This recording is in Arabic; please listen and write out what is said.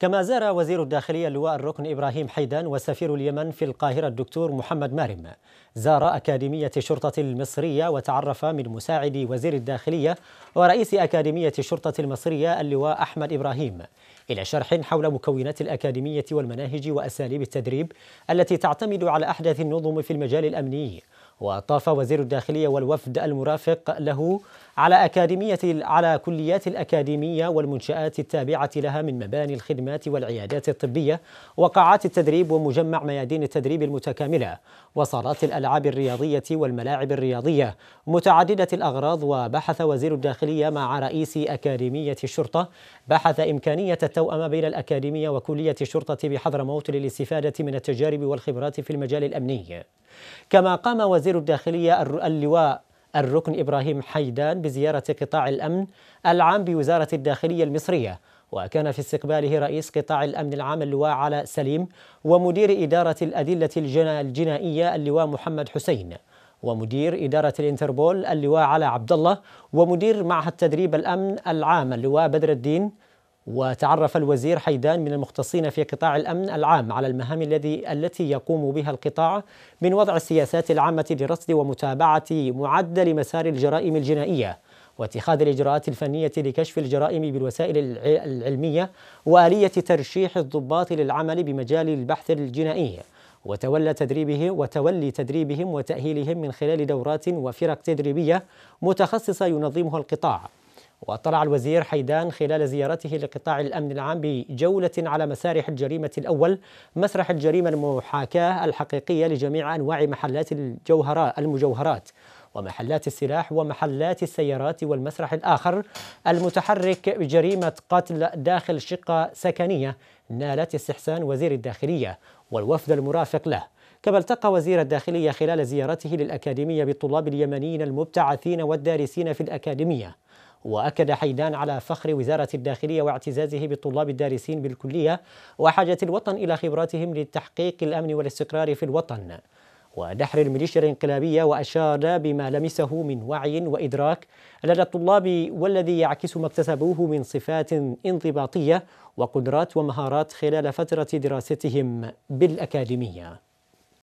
كما زار وزير الداخلية اللواء الركن إبراهيم حيدان وسفير اليمن في القاهرة الدكتور محمد مارم زار أكاديمية الشرطة المصرية وتعرف من مساعد وزير الداخلية ورئيس أكاديمية الشرطة المصرية اللواء أحمد إبراهيم إلى شرح حول مكونات الأكاديمية والمناهج وأساليب التدريب التي تعتمد على أحدث النظم في المجال الأمني وطاف وزير الداخلية والوفد المرافق له على أكاديمية على كليات الأكاديمية والمنشآت التابعة لها من مباني الخدمات والعيادات الطبية وقاعات التدريب ومجمع ميادين التدريب المتكاملة وصالات الألعاب الرياضية والملاعب الرياضية متعددة الأغراض وبحث وزير الداخلية مع رئيس أكاديمية الشرطة بحث إمكانية التوأم بين الأكاديمية وكلية الشرطة بحضرموت للاستفادة من التجارب والخبرات في المجال الأمني كما قام وزير الداخلية اللواء الركن إبراهيم حيدان بزيارة قطاع الأمن العام بوزارة الداخلية المصرية وكان في استقباله رئيس قطاع الأمن العام اللواء على سليم ومدير إدارة الأدلة الجنائية اللواء محمد حسين ومدير إدارة الإنتربول اللواء على عبد الله ومدير معهد تدريب الأمن العام اللواء بدر الدين وتعرف الوزير حيدان من المختصين في قطاع الامن العام على المهام الذي التي يقوم بها القطاع من وضع السياسات العامه لرصد ومتابعه معدل مسار الجرائم الجنائيه واتخاذ الاجراءات الفنيه لكشف الجرائم بالوسائل العلميه واليه ترشيح الضباط للعمل بمجال البحث الجنائي وتولى تدريبه وتولي تدريبهم وتاهيلهم من خلال دورات وفرق تدريبيه متخصصه ينظمها القطاع واطلع الوزير حيدان خلال زيارته لقطاع الامن العام بجوله على مسارح الجريمه الاول مسرح الجريمه المحاكاه الحقيقيه لجميع انواع محلات الجوهره المجوهرات ومحلات السلاح ومحلات السيارات والمسرح الآخر المتحرك بجريمة قتل داخل شقة سكنية نالت استحسان وزير الداخلية والوفد المرافق له كما التقى وزير الداخلية خلال زيارته للأكاديمية بالطلاب اليمنيين المبتعثين والدارسين في الأكاديمية وأكد حيدان على فخر وزارة الداخلية واعتزازه بالطلاب الدارسين بالكلية وحاجة الوطن إلى خبراتهم لتحقيق الأمن والاستقرار في الوطن ودحر الميليشيا الانقلابية وأشار بما لمسه من وعي وإدراك لدى الطلاب والذي يعكس ما اكتسبوه من صفات انضباطية وقدرات ومهارات خلال فترة دراستهم بالأكاديمية